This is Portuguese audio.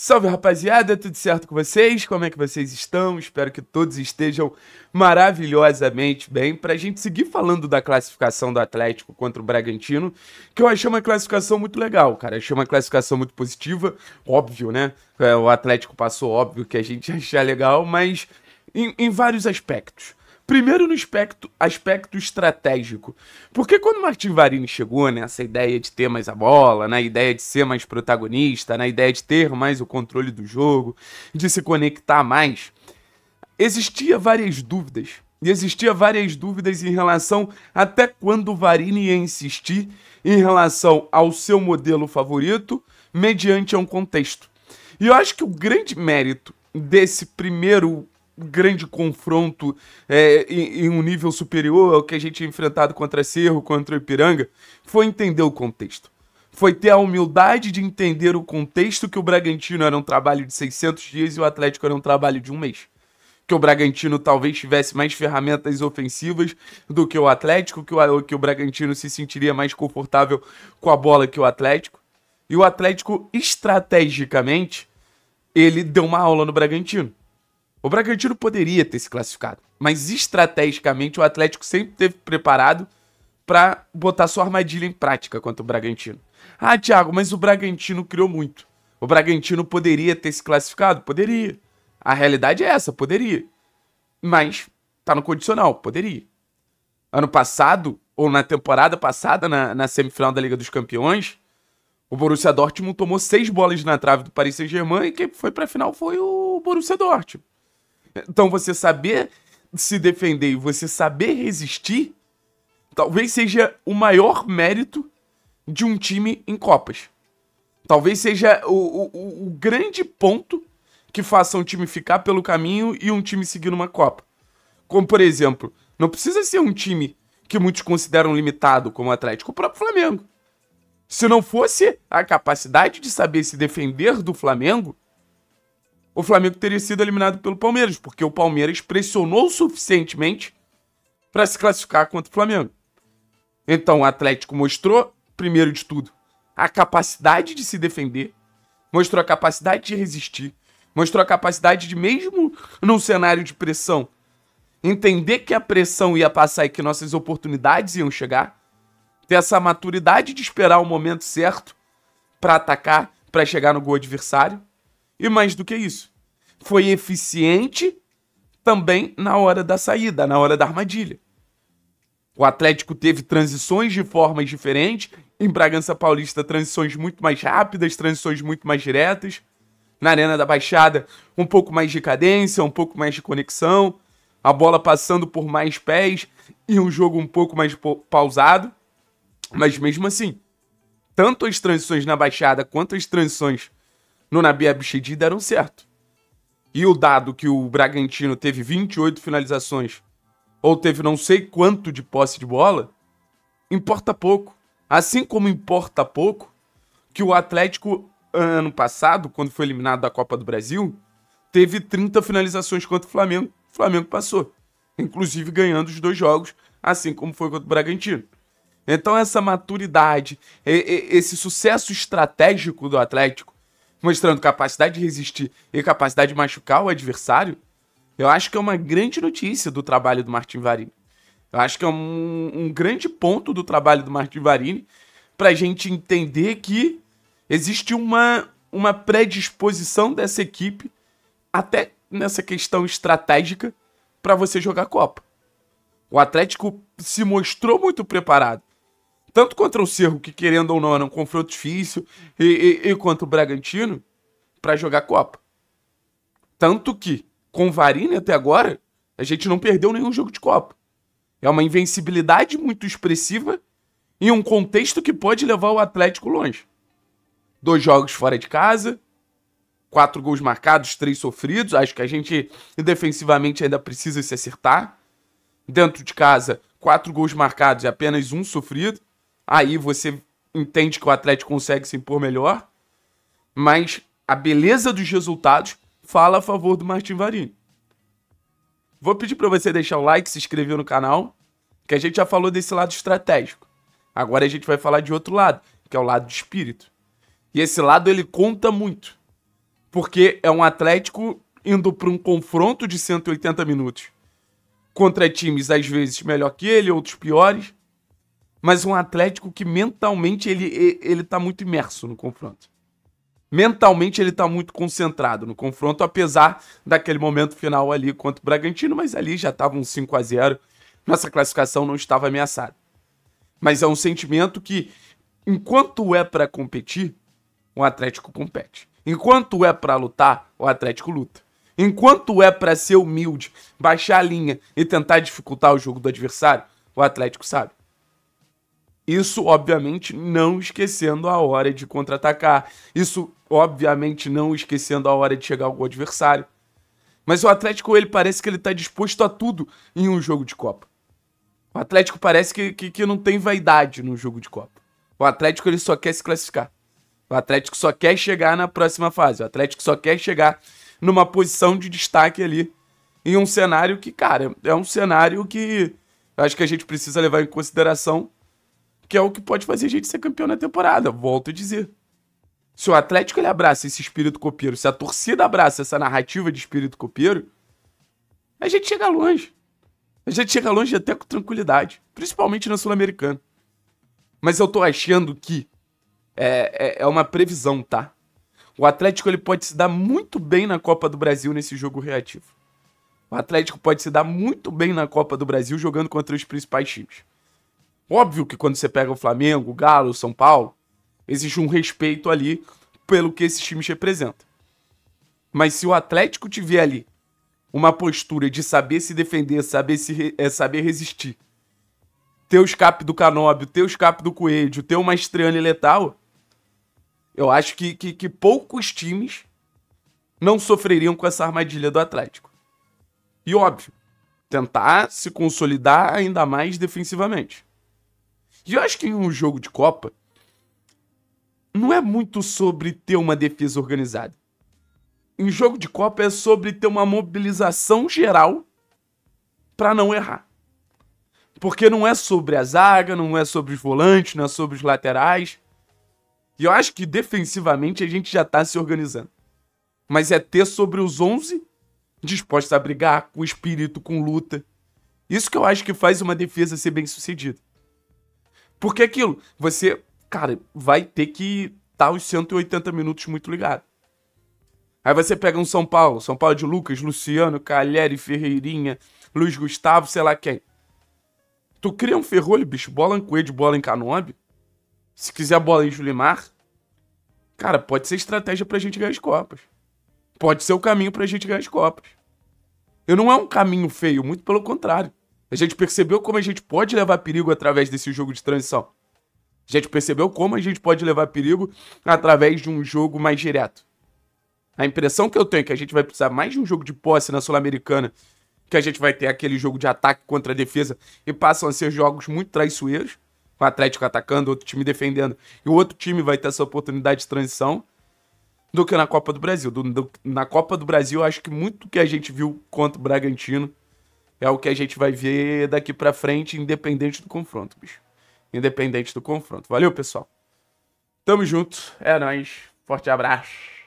Salve rapaziada, tudo certo com vocês? Como é que vocês estão? Espero que todos estejam maravilhosamente bem. para a gente seguir falando da classificação do Atlético contra o Bragantino, que eu achei uma classificação muito legal, cara. Achei uma classificação muito positiva, óbvio, né? É, o Atlético passou óbvio que a gente achar legal, mas em, em vários aspectos. Primeiro no aspecto, aspecto estratégico. Porque quando Martin Varini chegou nessa né, ideia de ter mais a bola, na né, ideia de ser mais protagonista, na né, ideia de ter mais o controle do jogo, de se conectar mais, existia várias dúvidas. E existia várias dúvidas em relação até quando Varini ia insistir em relação ao seu modelo favorito, mediante a um contexto. E eu acho que o grande mérito desse primeiro grande confronto é, em, em, um nível superior ao que a gente tinha é enfrentado contra Cerro, contra Ipiranga, foi entender o contexto. Foi ter a humildade de entender o contexto que o Bragantino era um trabalho de 600 dias e o Atlético era um trabalho de um mês. Que o Bragantino talvez tivesse mais ferramentas ofensivas do que o Atlético, que o, que o Bragantino se sentiria mais confortável com a bola que o Atlético. E o Atlético, estrategicamente, ele deu uma aula no Bragantino. O Bragantino poderia ter se classificado, mas estrategicamente o Atlético sempre teve preparado para botar sua armadilha em prática contra o Bragantino. Ah, Thiago, mas o Bragantino criou muito. O Bragantino poderia ter se classificado? Poderia. A realidade é essa, poderia. Mas tá no condicional, poderia. Ano passado, ou na temporada passada, na, na semifinal da Liga dos Campeões, o Borussia Dortmund tomou seis bolas na trave do Paris Saint-Germain e quem foi pra final foi o Borussia Dortmund. Então, você saber se defender e você saber resistir, talvez seja o maior mérito de um time em Copas. Talvez seja o, o, o grande ponto que faça um time ficar pelo caminho e um time seguir uma Copa. Como, por exemplo, não precisa ser um time que muitos consideram limitado, como o Atlético, o próprio Flamengo. Se não fosse a capacidade de saber se defender do Flamengo, o Flamengo teria sido eliminado pelo Palmeiras, porque o Palmeiras pressionou suficientemente para se classificar contra o Flamengo. Então o Atlético mostrou, primeiro de tudo, a capacidade de se defender, mostrou a capacidade de resistir, mostrou a capacidade de, mesmo num cenário de pressão, entender que a pressão ia passar e que nossas oportunidades iam chegar, ter essa maturidade de esperar o momento certo para atacar, para chegar no gol adversário. E mais do que isso, foi eficiente também na hora da saída, na hora da armadilha. O Atlético teve transições de formas diferentes. Em Bragança Paulista, transições muito mais rápidas, transições muito mais diretas. Na Arena da Baixada, um pouco mais de cadência, um pouco mais de conexão. A bola passando por mais pés e um jogo um pouco mais pausado. Mas mesmo assim, tanto as transições na Baixada quanto as transições no Nabi Abshedi deram certo. E o dado que o Bragantino teve 28 finalizações ou teve não sei quanto de posse de bola, importa pouco. Assim como importa pouco que o Atlético, ano passado, quando foi eliminado da Copa do Brasil, teve 30 finalizações contra o Flamengo. O Flamengo passou, inclusive ganhando os dois jogos, assim como foi contra o Bragantino. Então, essa maturidade, esse sucesso estratégico do Atlético mostrando capacidade de resistir e capacidade de machucar o adversário, eu acho que é uma grande notícia do trabalho do Martin Varini. Eu acho que é um, um grande ponto do trabalho do Martin Varini para a gente entender que existe uma, uma predisposição dessa equipe, até nessa questão estratégica, para você jogar Copa. O Atlético se mostrou muito preparado tanto contra o Cerro, que querendo ou não era um confronto difícil, e, e, e contra o Bragantino, para jogar Copa. Tanto que, com o Varini até agora, a gente não perdeu nenhum jogo de Copa. É uma invencibilidade muito expressiva em um contexto que pode levar o Atlético longe. Dois jogos fora de casa, quatro gols marcados, três sofridos. Acho que a gente defensivamente ainda precisa se acertar. Dentro de casa, quatro gols marcados e apenas um sofrido. Aí você entende que o Atlético consegue se impor melhor, mas a beleza dos resultados fala a favor do Martin Varini. Vou pedir para você deixar o like, se inscrever no canal, que a gente já falou desse lado estratégico. Agora a gente vai falar de outro lado, que é o lado de espírito. E esse lado ele conta muito, porque é um Atlético indo para um confronto de 180 minutos contra times às vezes melhor que ele, outros piores, mas um Atlético que mentalmente ele, ele está muito imerso no confronto. Mentalmente ele está muito concentrado no confronto, apesar daquele momento final ali contra o Bragantino, mas ali já estava um 5 a 0 nossa classificação não estava ameaçada. Mas é um sentimento que, enquanto é para competir, o Atlético compete. Enquanto é para lutar, o Atlético luta. Enquanto é para ser humilde, baixar a linha e tentar dificultar o jogo do adversário, o Atlético sabe. Isso, obviamente, não esquecendo a hora de contra-atacar. Isso, obviamente, não esquecendo a hora de chegar ao adversário. Mas o Atlético, ele parece que ele está disposto a tudo em um jogo de Copa. O Atlético parece que, que, que não tem vaidade no jogo de Copa. O Atlético, ele só quer se classificar. O Atlético só quer chegar na próxima fase. O Atlético só quer chegar numa posição de destaque ali. Em um cenário que, cara, é um cenário que acho que a gente precisa levar em consideração que é o que pode fazer a gente ser campeão na temporada. Volto a dizer. Se o Atlético ele abraça esse espírito copeiro, se a torcida abraça essa narrativa de espírito copeiro, a gente chega longe. A gente chega longe até com tranquilidade, principalmente na Sul-Americana. Mas eu tô achando que é, é, é, uma previsão, tá? O Atlético ele pode se dar muito bem na Copa do Brasil nesse jogo reativo. O Atlético pode se dar muito bem na Copa do Brasil jogando contra os principais times. Óbvio que quando você pega o Flamengo, o Galo, o São Paulo, existe um respeito ali pelo que esses times representam. Mas se o Atlético tiver ali uma postura de saber se defender, saber, se é, saber resistir, ter o escape do Canóbio, ter o escape do Coelho, ter uma estreia letal, eu acho que, que, que poucos times não sofreriam com essa armadilha do Atlético. E óbvio, tentar se consolidar ainda mais defensivamente. E eu acho que em um jogo de Copa não é muito sobre ter uma defesa organizada. Um jogo de Copa é sobre ter uma mobilização geral para não errar. Porque não é sobre a zaga, não é sobre os volantes, não é sobre os laterais. E eu acho que defensivamente a gente já tá se organizando. Mas é ter sobre os 11 dispostos a brigar, com espírito, com luta. Isso que eu acho que faz uma defesa ser bem sucedida. Porque aquilo, você, cara, vai ter que estar tá os 180 minutos muito ligado. Aí você pega um São Paulo, São Paulo de Lucas, Luciano, Calheri, Ferreirinha, Luiz Gustavo, sei lá quem. Tu cria um ferrolho, bicho, bola em Coelho, bola em Canobi. Se quiser bola em Julimar, cara, pode ser estratégia pra gente ganhar as Copas. Pode ser o caminho pra gente ganhar as Copas. Eu não é um caminho feio, muito pelo contrário. A gente percebeu como a gente pode levar perigo através desse jogo de transição. A gente percebeu como a gente pode levar perigo através de um jogo mais direto. A impressão que eu tenho é que a gente vai precisar mais de um jogo de posse na Sul-Americana, que a gente vai ter aquele jogo de ataque contra defesa, e passam a ser jogos muito traiçoeiros, com o Atlético atacando, outro time defendendo, e o outro time vai ter essa oportunidade de transição, do que na Copa do Brasil. Do, do, na Copa do Brasil, acho que muito que a gente viu contra o Bragantino é o que a gente vai ver daqui para frente, independente do confronto, bicho. Independente do confronto. Valeu, pessoal. Tamo junto. É nóis. Forte abraço.